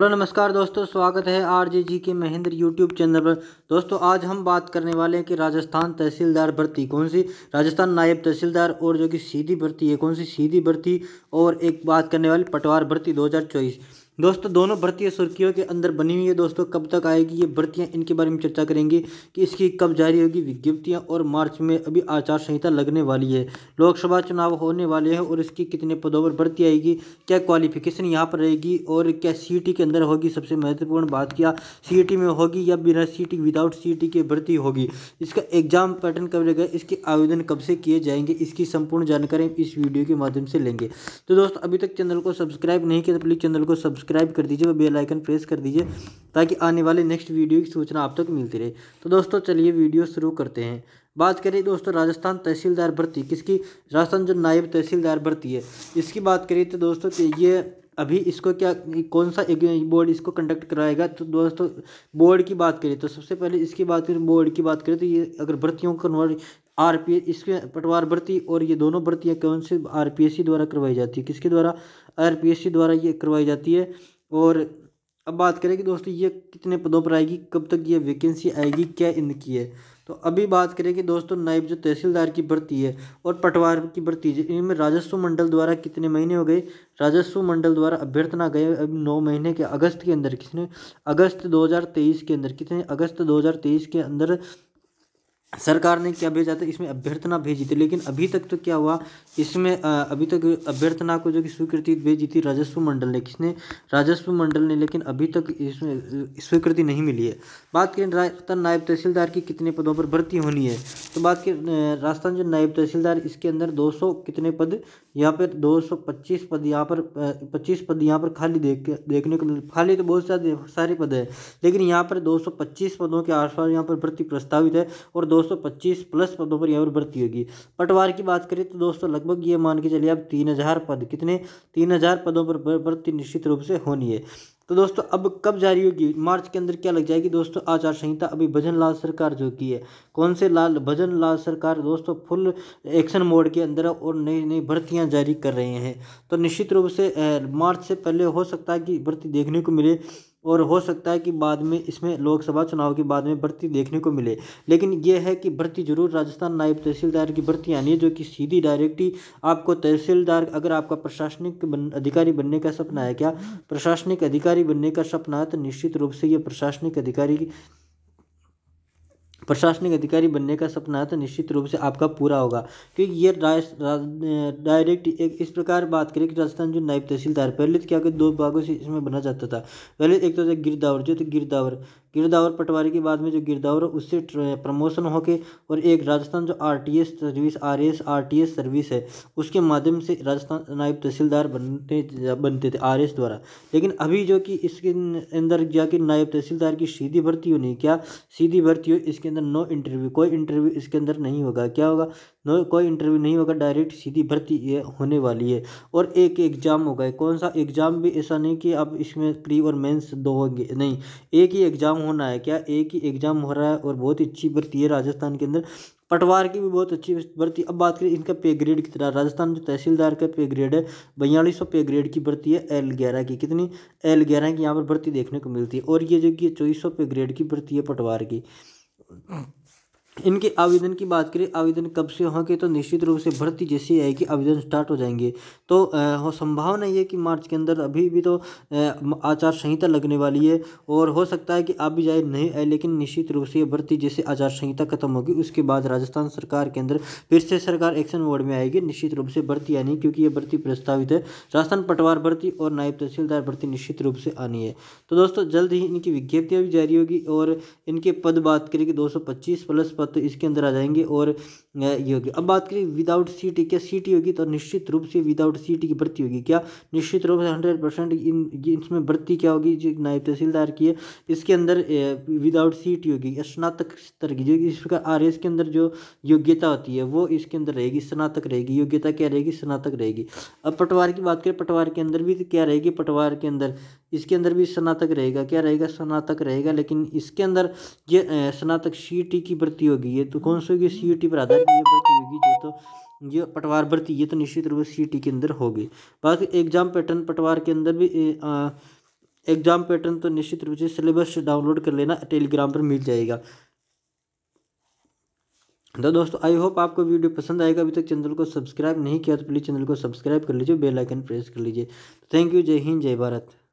hello नमस्कार दोस्तों स्वागत है आर जे जी के महेंद्र यूट्यूब चैनल पर दोस्तों आज हम बात करने वाले हैं कि राजस्थान तहसीलदार भर्ती कौन सी राजस्थान नायब तहसीलदार और जो कि सीधी भर्ती है कौन सी सीधी भर्ती और एक बात करने वाली पटवार भर्ती चौबीस दोस्तों दोनों भर्तियाँ सुर्खियों के अंदर बनी हुई है दोस्तों कब तक आएगी ये भर्तियाँ इनके बारे में चर्चा करेंगे कि इसकी कब जारी होगी विज्ञप्तियाँ और मार्च में अभी आचार संहिता लगने वाली है लोकसभा चुनाव होने वाले हैं और इसकी कितने पदों पर भर्ती आएगी क्या क्वालिफिकेशन यहाँ पर रहेगी और क्या सी के अंदर होगी सबसे महत्वपूर्ण बात क्या सी में होगी या बिना सी विदाउट सी की भर्ती होगी इसका एग्जाम पैटर्न कब रहेगा इसके आवेदन कब से किए जाएंगे इसकी संपूर्ण जानकारी इस वीडियो के माध्यम से लेंगे तो दोस्तों अभी तक चैनल को सब्सक्राइब नहीं किया तो प्लीज़ चैनल को सब्सक्राइब सब्सक्राइब कर दीजिए और बेल आइकन प्रेस कर दीजिए ताकि आने वाले नेक्स्ट वीडियो की सूचना आप तक मिलती रहे तो दोस्तों चलिए वीडियो शुरू करते हैं बात करें दोस्तों राजस्थान तहसीलदार भर्ती किसकी राजस्थान जो नायब तहसीलदार भर्ती है इसकी बात करें तो दोस्तों तो ये अभी इसको क्या कौन सा बोर्ड इसको कंडक्ट कराएगा तो दोस्तों बोर्ड की बात करें तो सबसे पहले इसकी बात करें बोर्ड की बात करें तो ये अगर भर्तियों को कन्वर्ट आर पी इसके पटवार भर्ती और ये दोनों भर्तियाँ कौन से आर पी एस सी द्वारा करवाई जाती है किसके द्वारा आर पी एस सी द्वारा ये करवाई जाती है और अब बात करें कि दोस्तों ये कितने पदों पर आएगी कब तक ये वैकेंसी आएगी क्या इनकी है तो अभी बात करें कि दोस्तों नायब जो तहसीलदार की भर्ती है और पटवार की भर्ती है इनमें राजस्व मंडल द्वारा कितने महीने हो गए राजस्व मंडल द्वारा अभ्यर्थना गए अब नौ महीने के अगस्त के अंदर किसने अगस्त 2023 के अंदर कितने अगस्त 2023 के अंदर सरकार ने क्या भेजा था इसमें अभ्यर्थना भेजी थी लेकिन अभी तक तो क्या हुआ इसमें अभी तक अभ्यर्थना को जो कि स्वीकृति भेजी थी राजस्व मंडल ने किसने राजस्व मंडल ने लेकिन अभी तक इसमें स्वीकृति नहीं मिली है बात करें राजस्थान तो नायब तहसीलदार की कितने पदों पर भर्ती होनी है तो बात करें राजस्थान जो नायब तहसीलदार इसके अंदर दो कितने पद यहाँ पर दो सौ पच्चीस पद यहाँ पर पच्चीस पद यहाँ पर खाली देख के देखने को मिल खाली तो बहुत सारे सारे पद है लेकिन यहाँ पर दो सौ पच्चीस पदों के आसपास यहाँ पर भर्ती प्रस्तावित है और दो सौ पच्चीस प्लस पदों पर यहाँ पर भर्ती होगी पटवार की बात करें तो दोस्तों लगभग ये मान के चलिए अब तीन हज़ार पद कितने तीन हज़ार पदों पर भर्ती निश्चित रूप से होनी है तो दोस्तों अब कब जारी होगी मार्च के अंदर क्या लग जाएगी दोस्तों आचार संहिता अभी भजन लाल सरकार जो की है कौन से लाल भजन लाल सरकार दोस्तों फुल एक्शन मोड के अंदर और नई नई भर्तियाँ जारी कर रहे हैं तो निश्चित रूप से मार्च से पहले हो सकता है कि भर्ती देखने को मिले और हो सकता है कि बाद में इसमें लोकसभा चुनाव के बाद में भर्ती देखने को मिले लेकिन यह है कि भर्ती जरूर राजस्थान नायब तहसीलदार की भर्ती आनी है जो कि सीधी डायरेक्ट ही आपको तहसीलदार अगर आपका प्रशासनिक बन, अधिकारी बनने का सपना है क्या प्रशासनिक अधिकारी बनने का सपना है तो निश्चित रूप से ये प्रशासनिक अधिकारी प्रशासनिक अधिकारी बनने का सपना है तो निश्चित रूप से आपका पूरा होगा क्योंकि ये डायरेक्ट एक इस प्रकार बात करें कि राजस्थान जो नायब तहसीलदार पहले तो क्या कि दो भागों से इसमें बना जाता था पहले एक तो गिरदावर जो थे गिरदावर गिरदावर पटवारी के बाद में जो गिरदावर उससे प्रमोशन होके और एक राजस्थान जो R T S service R S R T S service है उसके माध्यम से राजस्थान नायब तहसीलदार बनते बनते थे आर एस द्वारा लेकिन अभी जो कि इसके अंदर जाके नायब तहसीलदार की सीधी भर्ती होनी क्या सीधी भर्ती हो इसके अंदर नो इंटरव्यू कोई इंटरव्यू इसके अंदर नहीं होगा क्या होगा नो कोई इंटरव्यू नहीं होगा डायरेक्ट सीधी भर्ती ये होने वाली है और एक एग्ज़ाम होगा कौन सा एग्ज़ाम भी ऐसा नहीं कि अब इसमें प्री और मेंस दो होंगे नहीं एक ही एग्ज़ाम होना है क्या एक ही एग्ज़ाम हो रहा है और बहुत ही अच्छी भर्ती है राजस्थान के अंदर पटवार की भी बहुत अच्छी भर्ती अब बात करें इनका पे ग्रेड कितना राजस्थान जो तहसीलदार का पे ग्रेड है बयालीस सौ पे ग्रेड की भर्ती है एल ग्यारह की कितनी एल ग्यारह की यहाँ पर भर्ती देखने को मिलती है और ये जो कि चौबीस सौ पे ग्रेड की भर्ती है पटवार की 嗯。इनके आवेदन की बात करें आवेदन कब से होंगे तो निश्चित रूप से भर्ती जैसी आएगी आवेदन स्टार्ट हो जाएंगे तो हो संभावना ये कि मार्च के अंदर अभी भी तो आचार संहिता लगने वाली है और हो सकता है कि आप भी जाहिर नहीं आए लेकिन निश्चित रूप से ये भर्ती जैसे आचार संहिता खत्म होगी उसके बाद राजस्थान सरकार के अंदर फिर से सरकार एक्शन मोड में आएगी निश्चित रूप से भर्ती आनी क्योंकि ये भर्ती प्रस्तावित है राजस्थान पटवार भर्ती और नायब तहसीलदार भर्ती निश्चित रूप से आनी है तो दोस्तों जल्द ही इनकी विज्ञप्तियाँ भी जारी होगी और इनके पद बात करें कि दो प्लस पद तत्व तो इसके अंदर आ जाएंगे और ये होगी अब बात करें विदाउट सी टी क्या सी टी होगी तो निश्चित रूप से विदाउट सी टी की भर्ती होगी क्या निश्चित रूप से हंड्रेड परसेंट इन इसमें भर्ती क्या होगी जो नायब तहसीलदार की है इसके अंदर विदाउट सी टी होगी स्नातक स्तर की जो इस प्रकार आर एस के अंदर जो योग्यता होती है वो इसके अंदर रहेगी स्नातक रहेगी योग्यता क्या रहेगी स्नातक रहेगी अब पटवार की बात करें पटवार के अंदर भी क्या रहेगी पटवार के अंदर इसके अंदर भी स्नातक रहेगा क्या रहेगा स्नातक रहेगा लेकिन इसके अंदर ये स्नातक सी टी की भर्ती होगी प्रतियोगी है तो कौन सी होगी सी e पर आधारित ये प्रतियोगी जो तो ये पटवार भर्ती ये तो निश्चित रूप से सी e के अंदर होगी बाकी एग्जाम पैटर्न पटवार के अंदर भी एग्जाम पैटर्न तो निश्चित रूप से सिलेबस डाउनलोड कर लेना टेलीग्राम पर मिल जाएगा तो दोस्तों आई होप आपको वीडियो पसंद आएगा अभी तक चैनल को सब्सक्राइब नहीं किया तो प्लीज़ चैनल को सब्सक्राइब कर लीजिए बेल आइकन प्रेस कर लीजिए थैंक यू जय हिंद जय भारत